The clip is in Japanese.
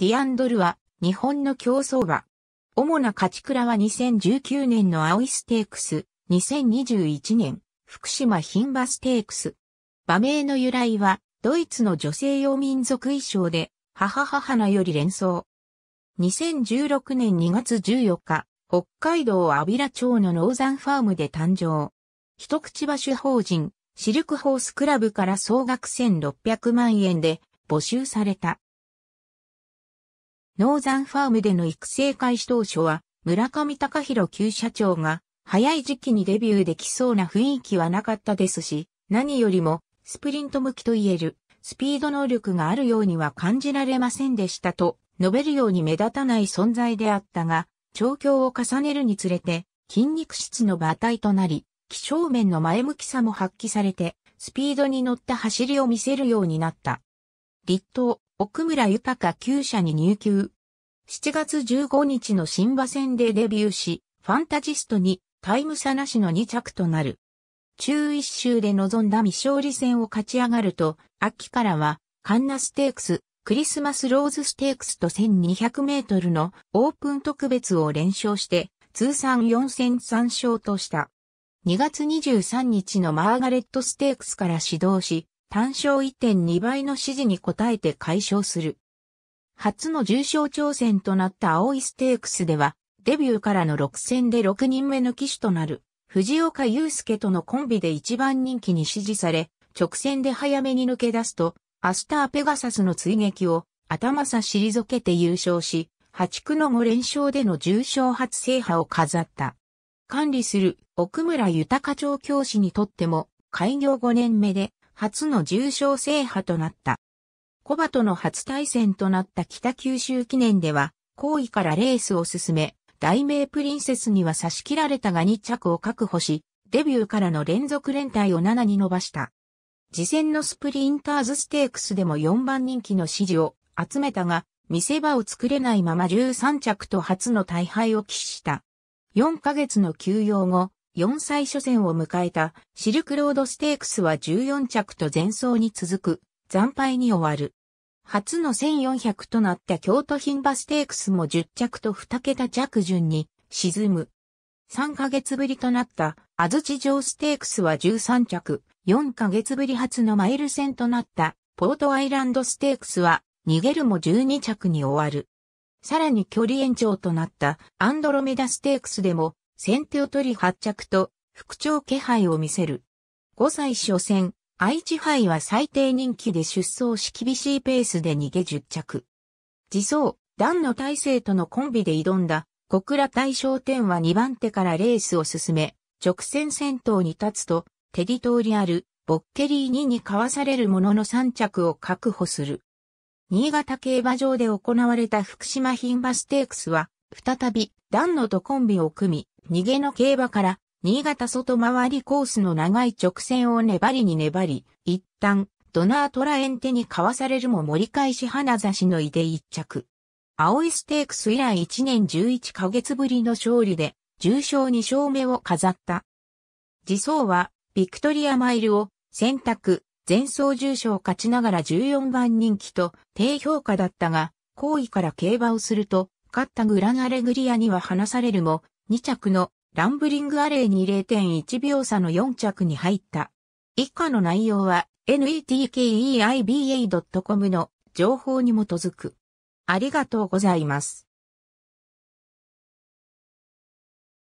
ディアンドルは、日本の競走馬。主な勝ち倉は2019年の青いステークス、2021年、福島品場ステークス。馬名の由来は、ドイツの女性用民族衣装で、母母花より連想。2016年2月14日、北海道阿比良町のノーザンファームで誕生。一口馬主法人、シルクホースクラブから総額1600万円で募集された。ノーザンファームでの育成開始当初は、村上隆弘旧社長が、早い時期にデビューできそうな雰囲気はなかったですし、何よりも、スプリント向きといえる、スピード能力があるようには感じられませんでしたと、述べるように目立たない存在であったが、調教を重ねるにつれて、筋肉質の馬体となり、気象面の前向きさも発揮されて、スピードに乗った走りを見せるようになった。立東、奥村豊厩社に入厩。7月15日の新馬戦でデビューし、ファンタジストにタイム差なしの2着となる。中一周で臨んだ未勝利戦を勝ち上がると、秋からは、カンナステークス、クリスマスローズステークスと1200メートルのオープン特別を連勝して、通算4戦3勝とした。2月23日のマーガレットステークスから始動し、単勝1.2倍の指示に応えて解消する。初の重賞挑戦となった青いステークスでは、デビューからの6戦で6人目の騎手となる、藤岡祐介とのコンビで一番人気に支持され、直線で早めに抜け出すと、アスターペガサスの追撃を頭差し退けて優勝し、破竹の5連勝での重賞初制覇を飾った。管理する奥村豊町教師にとっても開業5年目で初の重賞制覇となった。コバとの初対戦となった北九州記念では、後位からレースを進め、大名プリンセスには差し切られたが2着を確保し、デビューからの連続連帯を7に伸ばした。次戦のスプリンターズステークスでも4番人気の支持を集めたが、見せ場を作れないまま13着と初の大敗を喫した。4ヶ月の休養後、4歳初戦を迎えたシルクロードステークスは14着と前走に続く惨敗に終わる。初の1400となった京都品馬ステークスも10着と2桁弱順に沈む。3ヶ月ぶりとなった安土城ステークスは13着、4ヶ月ぶり初のマイル戦となったポートアイランドステークスは逃げるも12着に終わる。さらに距離延長となったアンドロメダステークスでも先手を取り発着と、復調気配を見せる。5歳初戦、愛知杯は最低人気で出走し厳しいペースで逃げ10着。自走、段の大制とのコンビで挑んだ、小倉大将天は2番手からレースを進め、直線先頭に立つと、テリトリアル、ボッケリー2にかわされるものの3着を確保する。新潟競馬場で行われた福島品馬ステークスは、再び、段野とコンビを組み、逃げの競馬から、新潟外回りコースの長い直線を粘りに粘り、一旦、ドナートラエンテにかわされるも盛り返し花差しのいで一着。青いステークス以来1年11ヶ月ぶりの勝利で、重賞2勝目を飾った。次走は、ビクトリアマイルを選択、前走重賞を勝ちながら14番人気と低評価だったが、後位から競馬をすると、勝ったグランアレグリアには離されるも、2着のランブリングアレイに0.1秒差の4着に入った。以下の内容は netkeiba.com の情報に基づく。ありがとうございます。